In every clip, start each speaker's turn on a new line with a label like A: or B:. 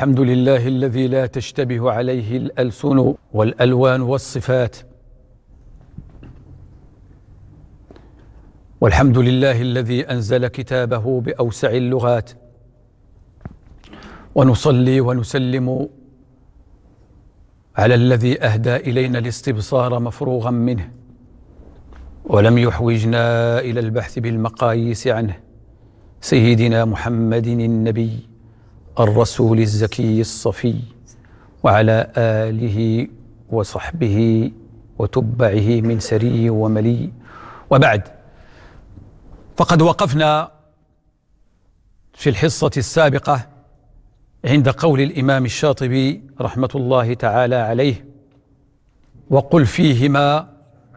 A: الحمد لله الذي لا تشتبه عليه الألسن والألوان والصفات والحمد لله الذي أنزل كتابه بأوسع اللغات ونصلي ونسلم على الذي أهدى إلينا الاستبصار مفروغا منه ولم يحوجنا إلى البحث بالمقاييس عنه سيدنا محمد النبي الرسول الزكي الصفي وعلى آله وصحبه وتبعه من سري وملي وبعد فقد وقفنا في الحصة السابقة عند قول الإمام الشاطبي رحمة الله تعالى عليه وقل فيهما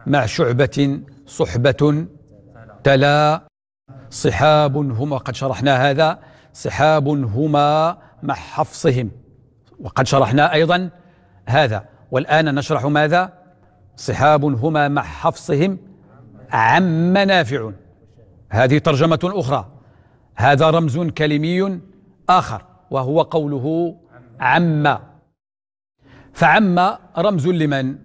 A: مع شعبة صحبة تلا صحاب هما قد شرحنا هذا صحاب هما مع حفصهم وقد شرحنا أيضا هذا والآن نشرح ماذا صحاب هما مع حفصهم عم نافع هذه ترجمة أخرى هذا رمز كلمي آخر وهو قوله عم فعم رمز لمن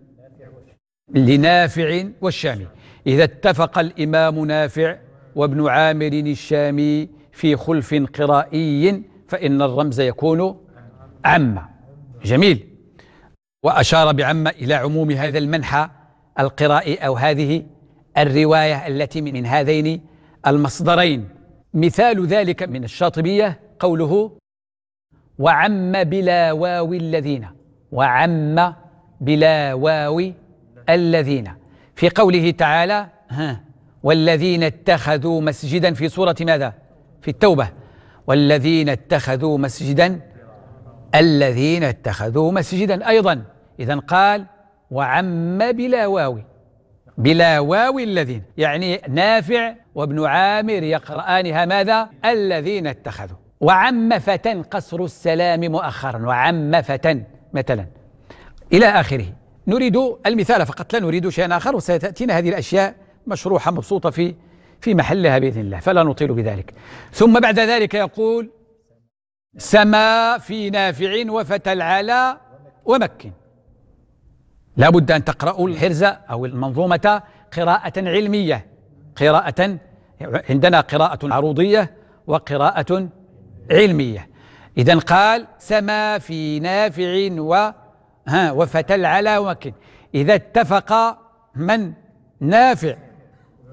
A: لنافع والشامي إذا اتفق الإمام نافع وابن عامر الشامي في خلف قرائي فإن الرمز يكون عم جميل وأشار بعم إلى عموم هذا المنحى القرائي أو هذه الرواية التي من هذين المصدرين مثال ذلك من الشاطبية قوله وعم بلا واو الذين وعم بلا واو الذين في قوله تعالى والذين اتخذوا مسجدا في سورة ماذا؟ في التوبة والذين اتخذوا مسجدا الذين اتخذوا مسجدا أيضا إذا قال وعم بلا واو بلا واو الذين يعني نافع وابن عامر يقرآنها ماذا الذين اتخذوا وعم فتى قصر السلام مؤخرا وعم فتى مثلا إلى آخره نريد المثال فقط لا نريد شيئا آخر وستأتينا هذه الأشياء مشروحة مبسوطة في في محلها باذن الله فلا نطيل بذلك ثم بعد ذلك يقول سما في نافع وفتى العلا ومكن لا بد أن تقرأوا الحرزة أو المنظومة قراءة علمية قراءة عندنا قراءة عروضية وقراءة علمية إذا قال سما في نافع و ها وفتى العلا ومكن إذا اتفق من نافع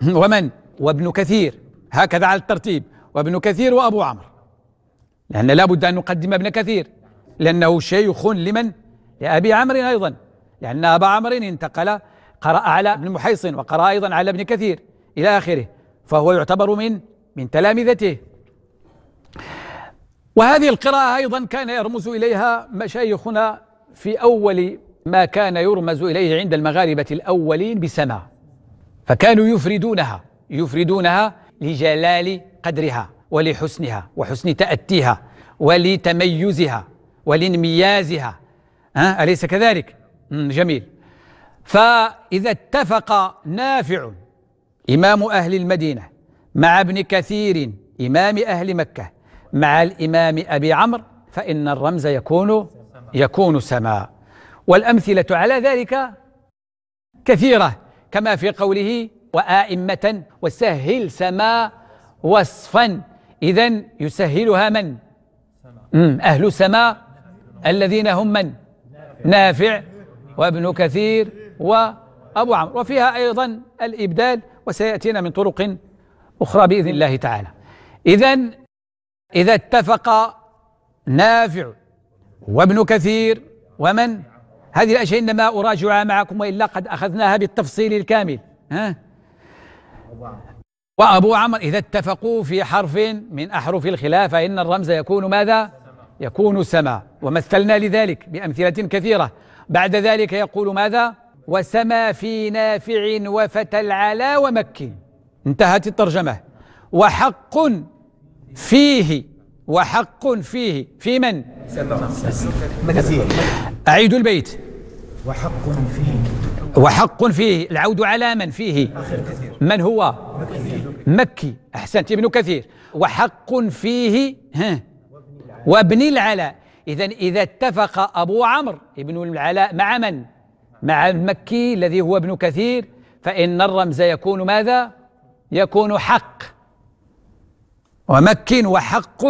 A: ومن وابن كثير هكذا على الترتيب وابن كثير وأبو عمرو لأن لابد أن نقدم ابن كثير لأنه شيخ لمن؟ لأبي عمرو أيضا لأن أبا عمرو انتقل قرأ على ابن محيصن وقرأ أيضا على ابن كثير إلى آخره فهو يعتبر من من تلامذته وهذه القراءة أيضا كان يرمز إليها مشايخنا في أول ما كان يرمز إليه عند المغاربة الأولين بسما فكانوا يفردونها يفردونها لجلال قدرها ولحسنها وحسن تأتيها ولتميزها ولانميازها أه؟ أليس كذلك؟ جميل فإذا اتفق نافع إمام أهل المدينة مع ابن كثير إمام أهل مكة مع الإمام أبي عمرو فإن الرمز يكون يكون سماء والأمثلة على ذلك كثيرة كما في قوله وآئمة وسهل سما وصفا إذا يسهلها من؟ أهل سما الذين هم من؟ نافع وابن كثير وأبو عمرو وفيها أيضا الإبدال وسيأتينا من طرق أخرى بإذن الله تعالى إذا إذا اتفق نافع وابن كثير ومن هذه الأشياء إنما أراجعها معكم وإلا قد أخذناها بالتفصيل الكامل ها وأبو عمرو إذا اتفقوا في حرف من أحرف الخلاف فإن الرمز يكون ماذا؟ يكون سما ومثلنا لذلك بأمثلة كثيرة بعد ذلك يقول ماذا؟ وسما في نافع وفتى العلا ومكي انتهت الترجمة وحق فيه وحق فيه في من؟ أعيد البيت وحق فيه وحق فيه العود على من فيه من هو مكي أحسنت ابن كثير وحق فيه ها وابن العلاء إذا إذا اتفق أبو عمرو ابن العلاء مع من مع المكي الذي هو ابن كثير فإن الرمز يكون ماذا يكون حق ومك وحق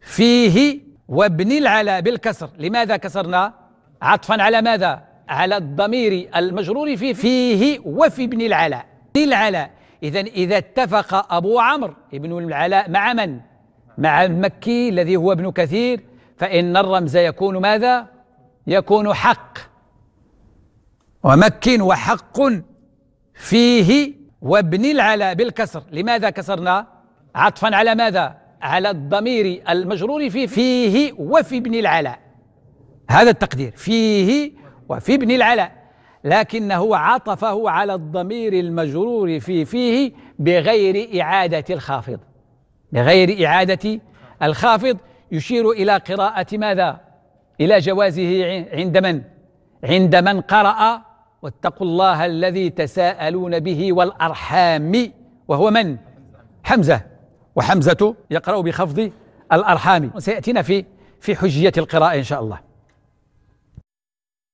A: فيه وابن العلاء بالكسر لماذا كسرنا عطفا على ماذا على الضمير المجرور فيه فيه وفي ابن العلاء العلاء إذا إذا اتفق أبو عمرو ابن العلاء مع من؟ مع المكي الذي هو ابن كثير فإن الرمز يكون ماذا؟ يكون حق ومك وحق فيه وابن العلاء بالكسر لماذا كسرنا؟ عطفا على ماذا؟ على الضمير المجرور فيه فيه وفي ابن العلاء هذا التقدير فيه وفي ابن العلاء لكنه عطفه على الضمير المجرور في فيه بغير إعادة الخافض بغير إعادة الخافض يشير إلى قراءة ماذا؟ إلى جوازه عند من؟ عند من قرأ واتقوا الله الذي تساءلون به والأرحام وهو من؟ حمزة وحمزة يقرأ بخفض الأرحام وسيأتينا في في حجية القراءة إن شاء الله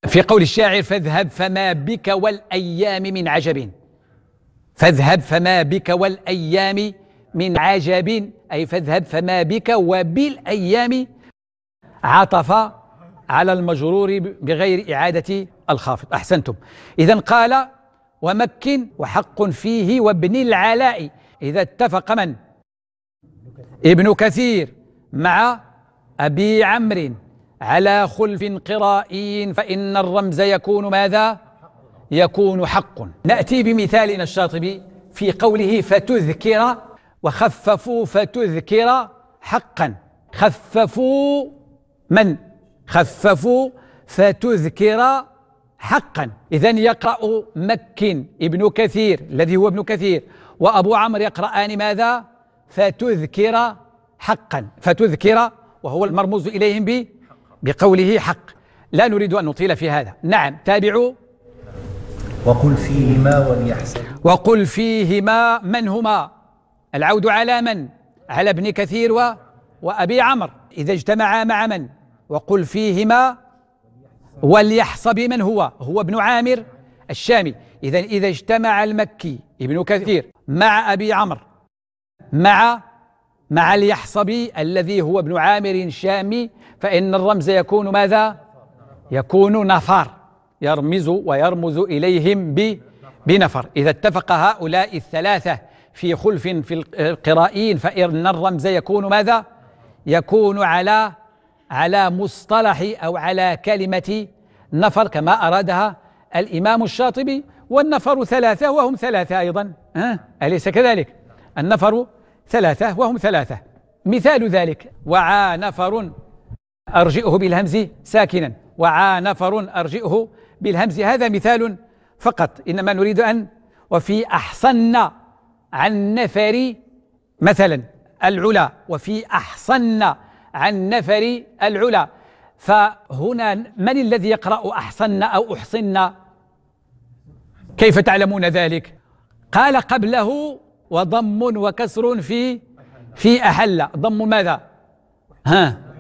A: في قول الشاعر فاذهب فما بك والأيام من عجب فاذهب فما بك والأيام من عجب أي فاذهب فما بك وبالأيام عطف على المجرور بغير إعادة الخافض أحسنتم إذا قال ومكن وحق فيه وابن العلاء إذا اتفق من ابن كثير مع أبي عمرو على خلف قرائي فإن الرمز يكون ماذا؟ يكون حق نأتي بمثالنا الشاطبي في قوله فتذكر وخففوا فتذكر حقا خففوا من؟ خففوا فتذكر حقا إذا يقرأ مك ابن كثير الذي هو ابن كثير وأبو عمرو يقرأان ماذا؟ فتذكر حقا فتذكر وهو المرموز إليهم ب بقوله حق لا نريد أن نطيل في هذا نعم تابعوا وقل فيهما وليحسن وقل فيهما من هما العود على من على ابن كثير و وأبي عمرو إذا اجتمعا مع من وقل فيهما وليحصب من هو هو ابن عامر الشامي إذا إذا اجتمع المكي ابن كثير مع أبي عمرو مع مع اليحصبي الذي هو ابن عامر شامي فإن الرمز يكون ماذا يكون نفر يرمز ويرمز إليهم بنفر إذا اتفق هؤلاء الثلاثة في خلف في القرائين فإن الرمز يكون ماذا يكون على على مصطلح أو على كلمة نفر كما أرادها الإمام الشاطبي والنفر ثلاثة وهم ثلاثة أيضا أه؟ أليس كذلك النفر ثلاثة وهم ثلاثة مثال ذلك وعى نفر أرجئه بالهمز ساكنا وعانفر أرجئه بالهمز هذا مثال فقط إنما نريد أن وفي أحصن عن نفر مثلا العلا وفي أحصن عن نفر العلا فهنا من الذي يقرأ أحصن أو أحصن كيف تعلمون ذلك قال قبله وضم وكسر في في أحل ضم ماذا ها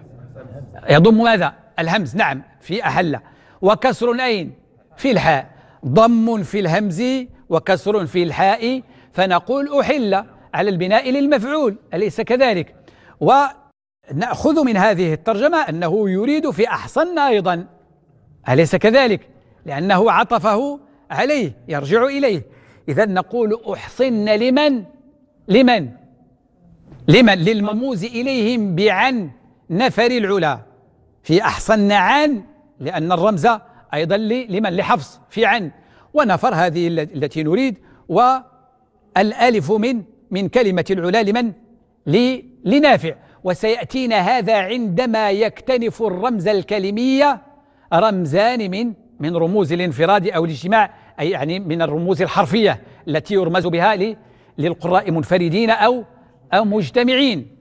A: يضم ماذا الهمز نعم في أهلة وكسر أين في الحاء ضم في الهمز وكسر في الحاء فنقول أحل على البناء للمفعول أليس كذلك ونأخذ من هذه الترجمة أنه يريد في أحصن أيضا أليس كذلك لأنه عطفه عليه يرجع إليه إذا نقول أحصن لمن لمن لمن للمموز إليهم بعن نفر العلا في أحصن عن لأن الرمز أيضا لمن لحفص في عن ونفر هذه التي نريد والألف من من كلمة العلا لمن لنافع وسيأتينا هذا عندما يكتنف الرمز الكلمية رمزان من من رموز الانفراد أو الاجتماع أي يعني من الرموز الحرفية التي يرمز بها للقراء منفردين أو أو مجتمعين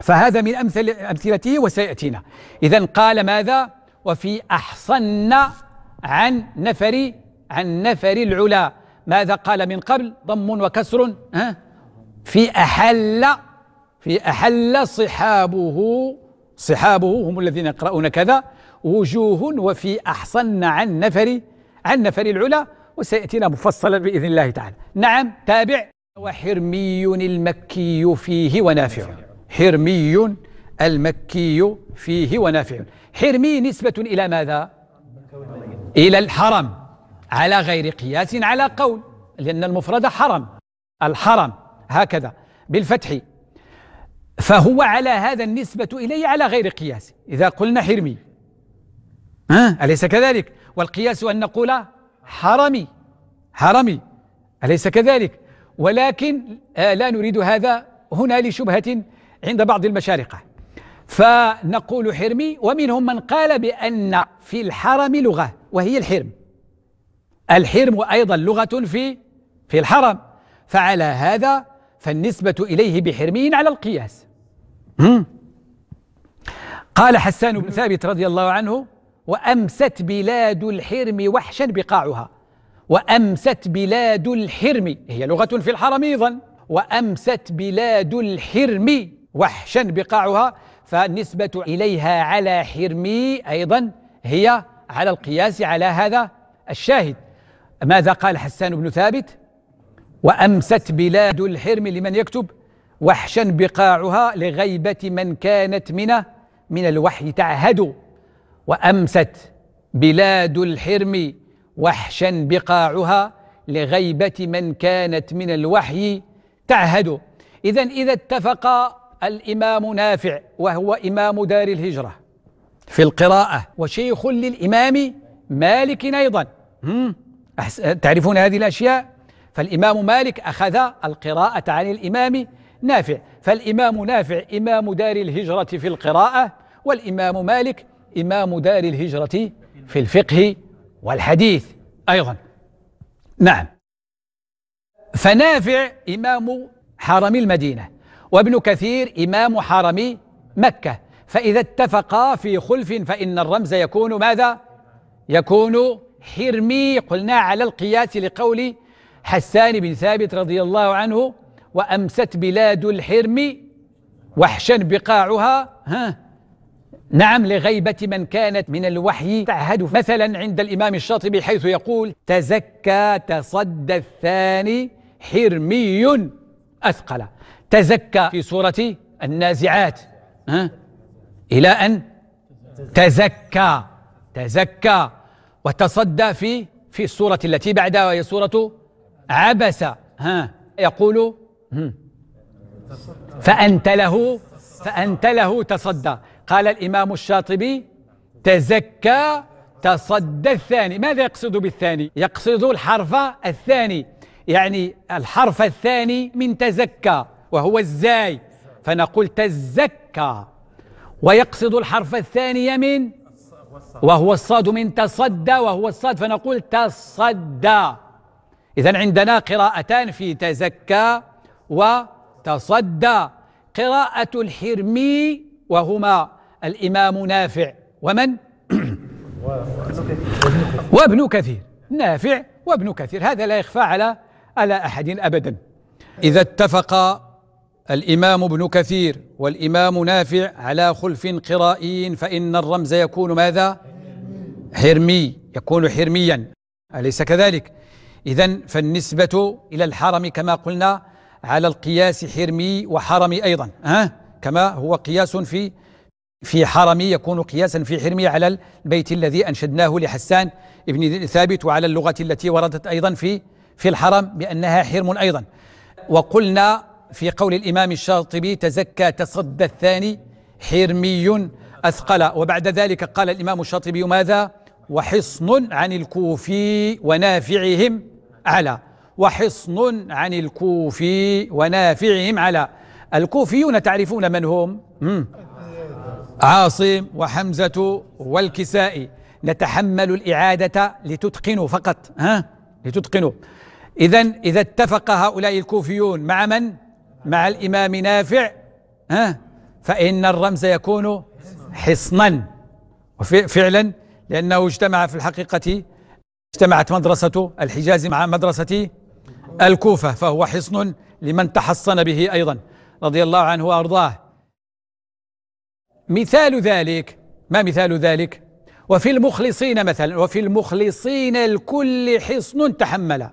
A: فهذا من أمثل أمثلته وسيأتينا إذا قال ماذا وفي أحصن عن نفر عن نفر العلا ماذا قال من قبل ضم وكسر ها في أحل في أحل صحابه صحابه هم الذين يقرؤون كذا وجوه وفي أحصن عن نفر عن نفر العلا وسيأتينا مفصلا بإذن الله تعالى نعم تابع وحرمي المكي فيه ونافع حرمي المكي فيه ونافع حرمي نسبة إلى ماذا؟ إلى الحرم على غير قياس على قول لأن المفرد حرم الحرم هكذا بالفتح فهو على هذا النسبة إليه على غير قياس إذا قلنا حرمي ها أليس كذلك والقياس أن نقول حرمي حرمي أليس كذلك ولكن آه، لا نريد هذا هنا لشبهة عند بعض المشارقة فنقول حرمي ومنهم من قال بأن في الحرم لغة وهي الحرم الحرم أيضا لغة في في الحرم فعلى هذا فالنسبة إليه بحرمي على القياس قال حسان بن ثابت رضي الله عنه وأمست بلاد الحرم وحشا بقاعها وأمست بلاد الحرم هي لغة في الحرم أيضا وأمست بلاد الحرم وحشا بقاعها فالنسبة إليها على حرمي أيضا هي على القياس على هذا الشاهد ماذا قال حسان بن ثابت وأمست بلاد الحرم لمن يكتب وحشا بقاعها لغيبة من كانت من من الوحي تعهد وأمست بلاد الحرم وحشا بقاعها لغيبة من كانت من الوحي تعهد إذا إذا اتفق الإمام نافع وهو إمام دار الهجرة في القراءة وشيخ للإمام مالك أيضا تعرفون هذه الأشياء فالإمام مالك أخذ القراءة عن الإمام نافع فالإمام نافع إمام دار الهجرة في القراءة والإمام مالك إمام دار الهجرة في الفقه والحديث أيضا نعم فنافع إمام حرم المدينة وابن كثير إمام حرم مكة فإذا اتفقا في خلف فإن الرمز يكون ماذا؟ يكون حرمي قلنا على القياس لقول حسان بن ثابت رضي الله عنه وأمست بلاد الحرم وحشا بقاعها ها نعم لغيبة من كانت من الوحي تعهد مثلا عند الإمام الشاطبي حيث يقول تزكى تصدى الثاني حرمي أثقل تزكى في سورة النازعات ها؟ إلى أن تزكى تزكى وتصدى في في السورة التي بعدها وهي سورة عبس ها يقول فأنت له فأنت له تصدى قال الإمام الشاطبي تزكى تصدى الثاني ماذا يقصد بالثاني؟ يقصد الحرف الثاني يعني الحرف الثاني من تزكى وهو الزاي فنقول تزكى ويقصد الحرف الثاني من وهو الصاد من تصدى وهو الصاد فنقول تصدى إذا عندنا قراءتان في تزكى وتصدى قراءة الحرمي وهما الإمام نافع ومن؟ وابن كثير نافع وابن كثير هذا لا يخفى على على أحد أبدا إذا اتفق الإمام ابن كثير والإمام نافع على خلف قرائي فإن الرمز يكون ماذا؟ حرمي يكون حرميا أليس كذلك؟ إذا فالنسبة إلى الحرم كما قلنا على القياس حرمي وحرمي أيضا ها؟ كما هو قياس في في حرمي يكون قياسا في حرمي على البيت الذي أنشدناه لحسان ابن ثابت وعلى اللغة التي وردت أيضا في في الحرم بأنها حرم أيضا وقلنا في قول الإمام الشاطبي تزكى تصدى الثاني حرمي أثقل وبعد ذلك قال الإمام الشاطبي ماذا وحصن عن الكوفي ونافعهم على وحصن عن الكوفي ونافعهم على الكوفيون تعرفون من هم عاصم وحمزة والكسائي نتحمل الإعادة لتتقنوا فقط ها لتتقنوا إذا إذا اتفق هؤلاء الكوفيون مع من؟ مع الإمام نافع ها فإن الرمز يكون حصنا وفعلا لأنه اجتمع في الحقيقة اجتمعت مدرسة الحجاز مع مدرسة الكوفة فهو حصن لمن تحصن به أيضا رضي الله عنه وأرضاه مثال ذلك ما مثال ذلك وفي المخلصين مثلا وفي المخلصين الكل حصن تحمل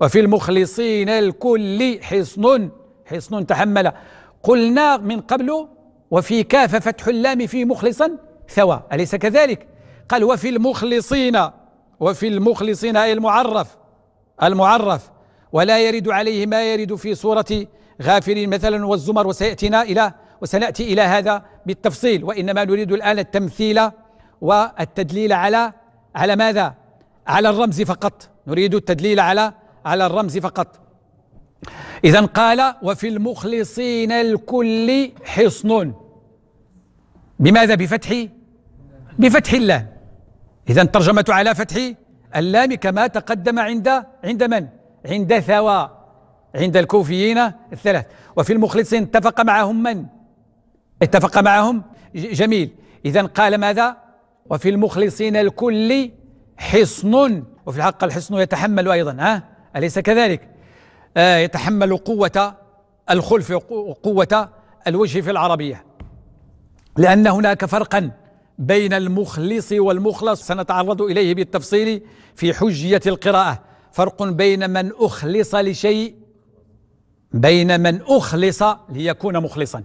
A: وفي المخلصين الكل حصن حصن تحمل قلنا من قبل وفي كاف فتح اللام في مخلصا ثوى أليس كذلك قال وفي المخلصين وفي المخلصين أي المعرف المعرف ولا يرد عليه ما يرد في سورة غافرين مثلا والزمر وسيأتينا إلى وسنأتي إلى هذا بالتفصيل وإنما نريد الآن التمثيل والتدليل على على ماذا؟ على الرمز فقط نريد التدليل على على الرمز فقط إذا قال وفي المخلصين الكل حصن بماذا بفتح بفتح اللام إذا ترجمة على فتح اللام كما تقدم عند عند من عند ثوى عند الكوفيين الثلاث وفي المخلصين اتفق معهم من اتفق معهم جميل إذا قال ماذا وفي المخلصين الكل حصن وفي الحق الحصن يتحمل أيضا ها أليس كذلك آه، يتحمل قوة الخلف وقوة الوجه في العربية لأن هناك فرقا بين المخلص والمخلص سنتعرض إليه بالتفصيل في حجية القراءة فرق بين من أخلص لشيء بين من أخلص ليكون مخلصا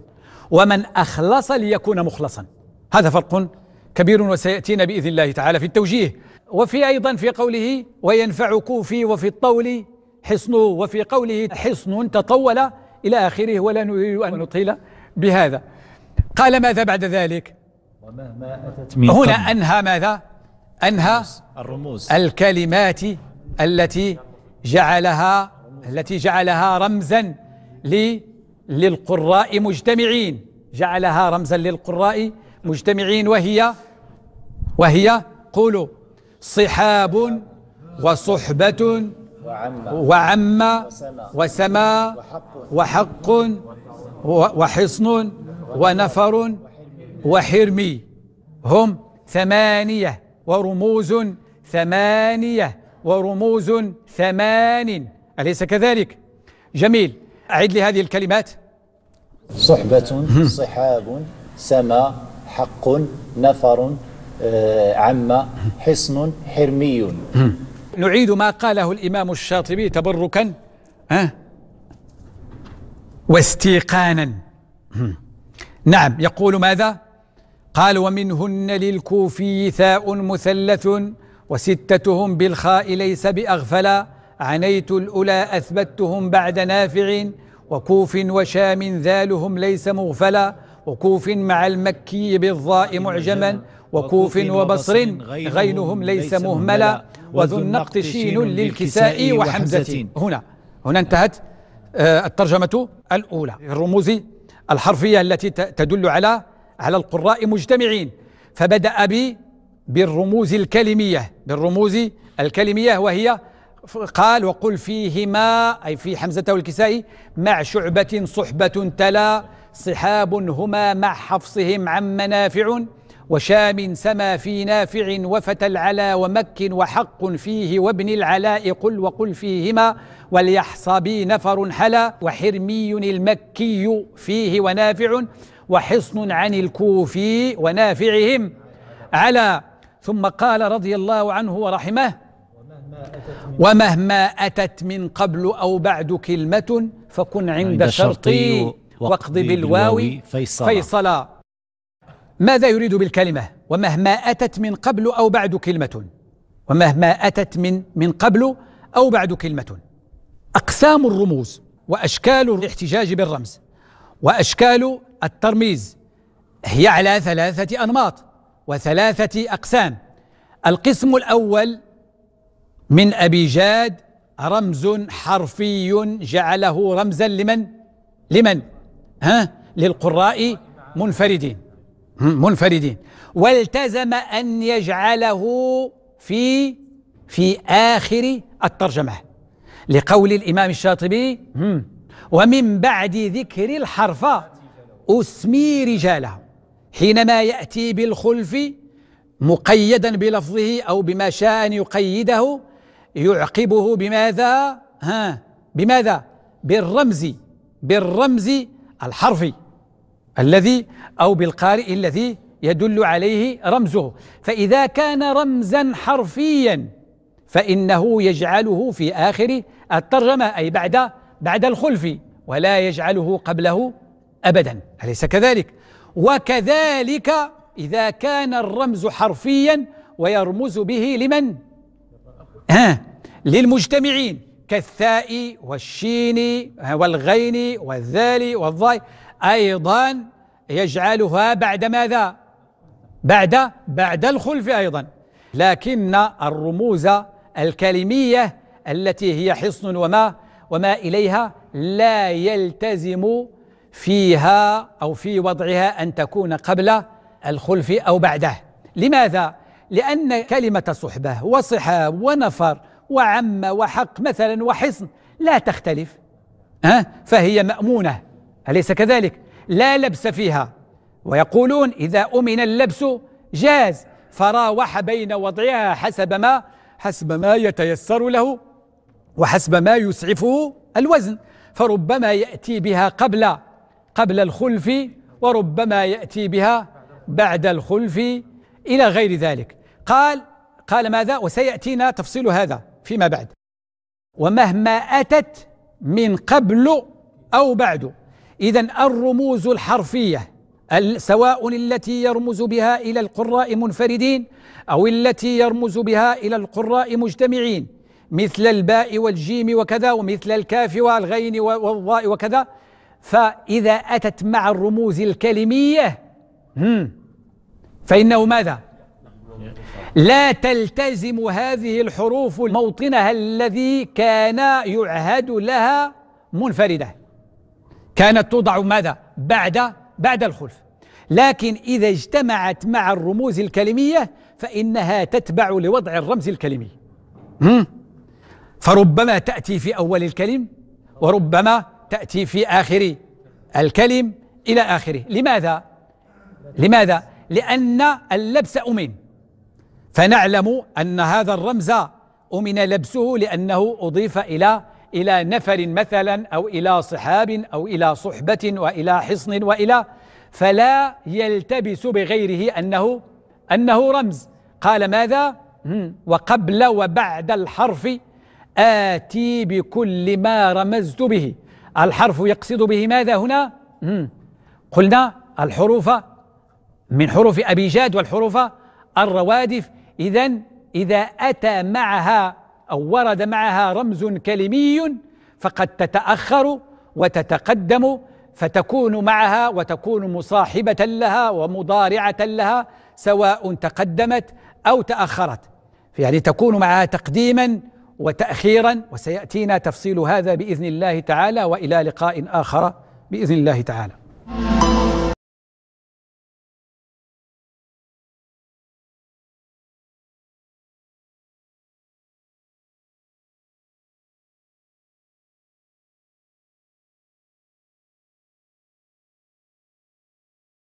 A: ومن أخلص ليكون مخلصا هذا فرق كبير وسيأتينا بإذن الله تعالى في التوجيه وفي أيضا في قوله وينفعك في وفي الطول حصنه وفي قوله حصن تطول إلى آخره ولا نريد أن نطيل بهذا قال ماذا بعد ذلك ومهما أتت هنا أنهى ماذا أنهى الرموز الكلمات التي جعلها التي جعلها رمزا للقراء مجتمعين جعلها رمزا للقراء مجتمعين وهي وهي قولوا صحاب وصحبة وعم وسما, وحق وحصن ونفر وحرمي هم ثمانية ورموز ثمانية ورموز ثمان أليس كذلك؟ جميل أعد لي هذه الكلمات صحبة صحاب سما حق نفر آه، عم حصن حرمي نعيد ما قاله الإمام الشاطبي تبركا أه؟ واستيقانا نعم يقول ماذا قال ومنهن للكوفي ثاء مثلث وستتهم بالخاء ليس بأغفلا عنيت الأولى أثبتهم بعد نافع وكوف وشام ذالهم ليس مغفلا وكوف مع المكي بالضاء معجما وكوف وبصر غينهم ليس مهملا وذو النقط شين للكساء وحمزة هنا هنا انتهت آه، الترجمة الأولى الرموز الحرفية التي تدل على على القراء مجتمعين فبدأ ب بالرموز الكلمية بالرموز الكلمية وهي قال وقل فيهما أي في حمزة والكسائي مع شعبة صحبة تلا صحاب هما مع حفصهم عن منافع وشام سما في نافع وفتى العلا ومك وحق فيه وابن العلاء قل وقل فيهما وليحصبي نفر حلا وحرمي المكي فيه ونافع وحصن عن الكوفي ونافعهم على ثم قال رضي الله عنه ورحمه ومهما أتت من قبل أو بعد كلمة فكن عند شرطي واقض بالواو فيصلا, فيصلا ماذا يريد بالكلمة ومهما أتت من قبل أو بعد كلمة ومهما أتت من من قبل أو بعد كلمة أقسام الرموز وأشكال الاحتجاج بالرمز وأشكال الترميز هي على ثلاثة أنماط وثلاثة أقسام القسم الأول من أبي جاد رمز حرفي جعله رمزا لمن؟ لمن؟ ها؟ للقراء منفردين منفردين والتزم أن يجعله في في آخر الترجمة لقول الإمام الشاطبي ومن بعد ذكر الحرف أسمي رجاله حينما يأتي بالخلف مقيدا بلفظه أو بما شاء أن يقيده يعقبه بماذا؟ ها بماذا؟ بالرمز بالرمز الحرفي الذي أو بالقارئ الذي يدل عليه رمزه فإذا كان رمزا حرفيا فإنه يجعله في آخر الترجمة أي بعد بعد الخلف ولا يجعله قبله أبدا أليس كذلك وكذلك إذا كان الرمز حرفيا ويرمز به لمن ها للمجتمعين كالثاء والشين والغين والذال والضاي أيضا يجعلها بعد ماذا؟ بعد بعد الخلف أيضا لكن الرموز الكلمية التي هي حصن وما وما إليها لا يلتزم فيها أو في وضعها أن تكون قبل الخلف أو بعده لماذا؟ لأن كلمة صحبة وصحاب ونفر وعم وحق مثلا وحصن لا تختلف أه؟ فهي مأمونة أليس كذلك؟ لا لبس فيها ويقولون إذا أمن اللبس جاز فراوح بين وضعها حسب ما حسب ما يتيسر له وحسب ما يسعفه الوزن فربما يأتي بها قبل قبل الخلف وربما يأتي بها بعد الخلف إلى غير ذلك قال قال ماذا وسيأتينا تفصيل هذا فيما بعد ومهما أتت من قبل أو بعد إذا الرموز الحرفية سواء التي يرمز بها إلى القراء منفردين أو التي يرمز بها إلى القراء مجتمعين مثل الباء والجيم وكذا ومثل الكاف والغين والضاء وكذا فإذا أتت مع الرموز الكلمية فإنه ماذا؟ لا تلتزم هذه الحروف موطنها الذي كان يعهد لها منفرده كانت توضع ماذا بعد بعد الخلف لكن إذا اجتمعت مع الرموز الكلمية فإنها تتبع لوضع الرمز الكلمي فربما تأتي في أول الكلم وربما تأتي في آخر الكلم إلى آخره لماذا؟ لماذا؟ لأن اللبس أمن فنعلم أن هذا الرمز أمن لبسه لأنه أضيف إلى إلى نفر مثلا أو إلى صحاب أو إلى صحبة وإلى حصن وإلى فلا يلتبس بغيره أنه أنه رمز قال ماذا وقبل وبعد الحرف آتي بكل ما رمزت به الحرف يقصد به ماذا هنا قلنا الحروف من حروف أبيجاد والحروف الروادف إذا إذا أتى معها أو ورد معها رمز كلمي فقد تتأخر وتتقدم فتكون معها وتكون مصاحبة لها ومضارعة لها سواء تقدمت أو تأخرت يعني تكون معها تقديما وتأخيرا وسيأتينا تفصيل هذا بإذن الله تعالى وإلى لقاء آخر بإذن الله تعالى